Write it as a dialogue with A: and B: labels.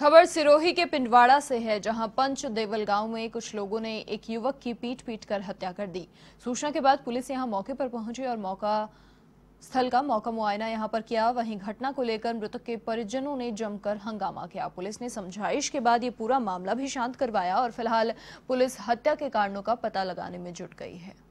A: खबर सिरोही के पिंडवाड़ा से है जहां पंच देवल गांव में कुछ लोगों ने एक युवक की पीट पीट कर हत्या कर दी सूचना के बाद पुलिस यहां मौके पर पहुंची और मौका स्थल का मौका मुआयना यहां पर किया वहीं घटना को लेकर मृतक के परिजनों ने जमकर हंगामा किया पुलिस ने समझाइश के बाद ये पूरा मामला भी शांत करवाया और फिलहाल पुलिस हत्या के कारणों का पता लगाने में जुट गई है